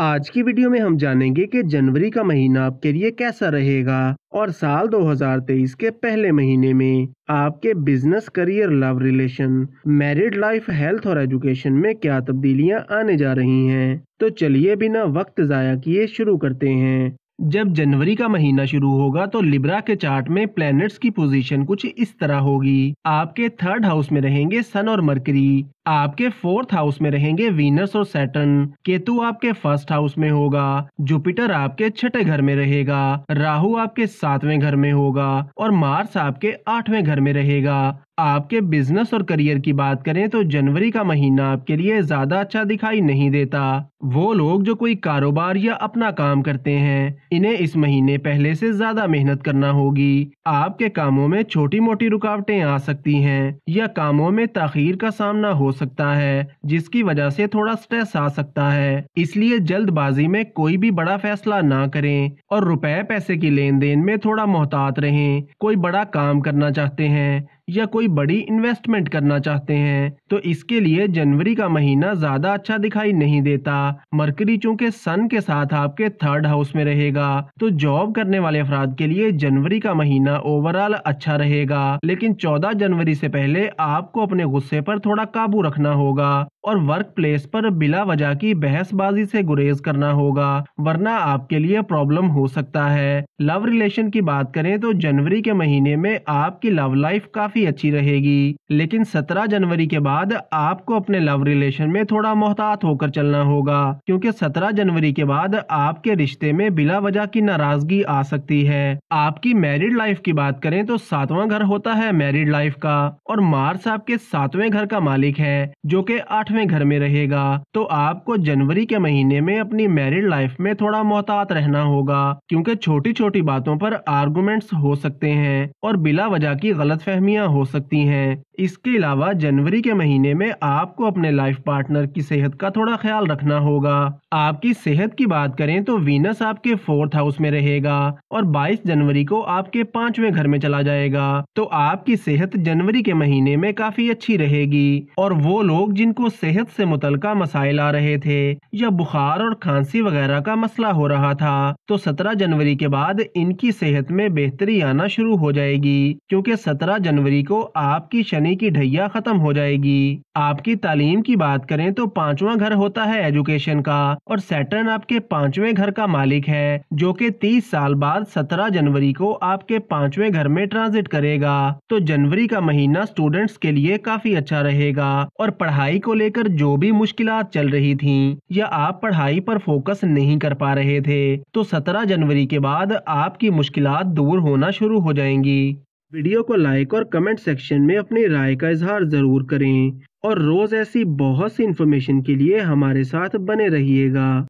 आज की वीडियो में हम जानेंगे कि जनवरी का महीना आपके लिए कैसा रहेगा और साल 2023 के पहले महीने में आपके business career love relation married life health और एजुकेशन में क्या तब्दीलियां आने जा रही हैं तो चलिए बिना वक्त जाया किए शुरू करते हैं जब जनवरी का महीना शुरू होगा तो लिब्रा के चार्ट में प्लैनेट्स की पोजीशन कुछ इस तरह होगी आपके थर्ड हाउस में रहेंगे सन और मरकरी आपके फोर्थ हाउस में रहेंगे वीनस और सैटर्न केतु आपके फर्स्ट हाउस में होगा जुपिटर आपके छठे घर में रहेगा राहु आपके सातवें घर में होगा और मार्स आपके आठवें घर में रहेगा आपके बिजनेस और करियर की बात करें तो जनवरी का महीना आपके लिए ज्यादा अच्छा दिखाई नहीं देता वो लोग जो कोई कारोबार या अपना काम करते हैं इन्हें इस महीने पहले से ज्यादा मेहनत करना होगी आपके कामों में छोटी मोटी रुकावटें आ सकती हैं या कामों में तखीर का सामना हो सकता है जिसकी वजह से थोड़ा स्ट्रेस आ सकता है इसलिए जल्दबाजी में कोई भी बड़ा फैसला ना करें और रुपए पैसे की लेन देन में थोड़ा मोहतात रहें कोई बड़ा काम करना चाहते हैं या कोई बड़ी इन्वेस्टमेंट करना चाहते हैं तो इसके लिए जनवरी का महीना ज्यादा अच्छा दिखाई नहीं देता मरकरी चूंकि सन के साथ आपके थर्ड हाउस में रहेगा तो जॉब करने वाले अफराद के लिए जनवरी का महीना ओवरऑल अच्छा रहेगा लेकिन चौदह जनवरी से पहले आपको अपने गुस्से पर थोड़ा काबू रखना होगा और वर्क प्लेस पर बिला वजह की बहसबाजी से गुरेज करना होगा वरना आपके लिए प्रॉब्लम हो सकता है लव रिलेशन की बात करें तो जनवरी के महीने में आपकी लव लाइफ काफी अच्छी रहेगी लेकिन 17 जनवरी के बाद आपको अपने लव रिलेशन में थोड़ा मोहतात होकर चलना होगा क्योंकि 17 जनवरी के बाद आपके रिश्ते में बिला वजह की नाराजगी आ सकती है आपकी मैरिड लाइफ की बात करें तो सातवां घर होता है मैरिड लाइफ का और मार्स आपके सातवें घर का मालिक है जो की आठ आठवें घर में रहेगा तो आपको जनवरी के महीने में अपनी मैरिड लाइफ में थोड़ा मोहतात रहना होगा क्योंकि छोटी छोटी बातों पर आर्गूमेंट्स हो सकते हैं और बिला वजह की गलत फहमियाँ हो सकती हैं इसके अलावा जनवरी के महीने में आपको अपने लाइफ पार्टनर की सेहत का थोड़ा ख्याल रखना होगा आपकी सेहत की बात करें तो वीनस आपके फोर्थ हाउस में रहेगा और 22 जनवरी को आपके पांचवें घर में चला जाएगा तो आपकी सेहत जनवरी के महीने में काफी अच्छी रहेगी और वो लोग जिनको सेहत से मुतलका मसाइल आ रहे थे या बुखार और खांसी वगैरह का मसला हो रहा था तो सत्रह जनवरी के बाद इनकी सेहत में बेहतरी आना शुरू हो जाएगी क्यूँकी सत्रह जनवरी को आपकी चने की ढैया खत्म हो जाएगी आपकी तालीम की बात करें तो पांचवा घर होता है एजुकेशन का और सैटर्न आपके पांचवें घर का मालिक है जो कि 30 साल बाद 17 जनवरी को आपके पांचवें घर में ट्रांजिट करेगा तो जनवरी का महीना स्टूडेंट्स के लिए काफी अच्छा रहेगा और पढ़ाई को लेकर जो भी मुश्किल चल रही थी या आप पढ़ाई पर फोकस नहीं कर पा रहे थे तो सत्रह जनवरी के बाद आपकी मुश्किल दूर होना शुरू हो जाएंगी वीडियो को लाइक और कमेंट सेक्शन में अपनी राय का इजहार ज़रूर करें और रोज़ ऐसी बहुत सी इन्फॉर्मेशन के लिए हमारे साथ बने रहिएगा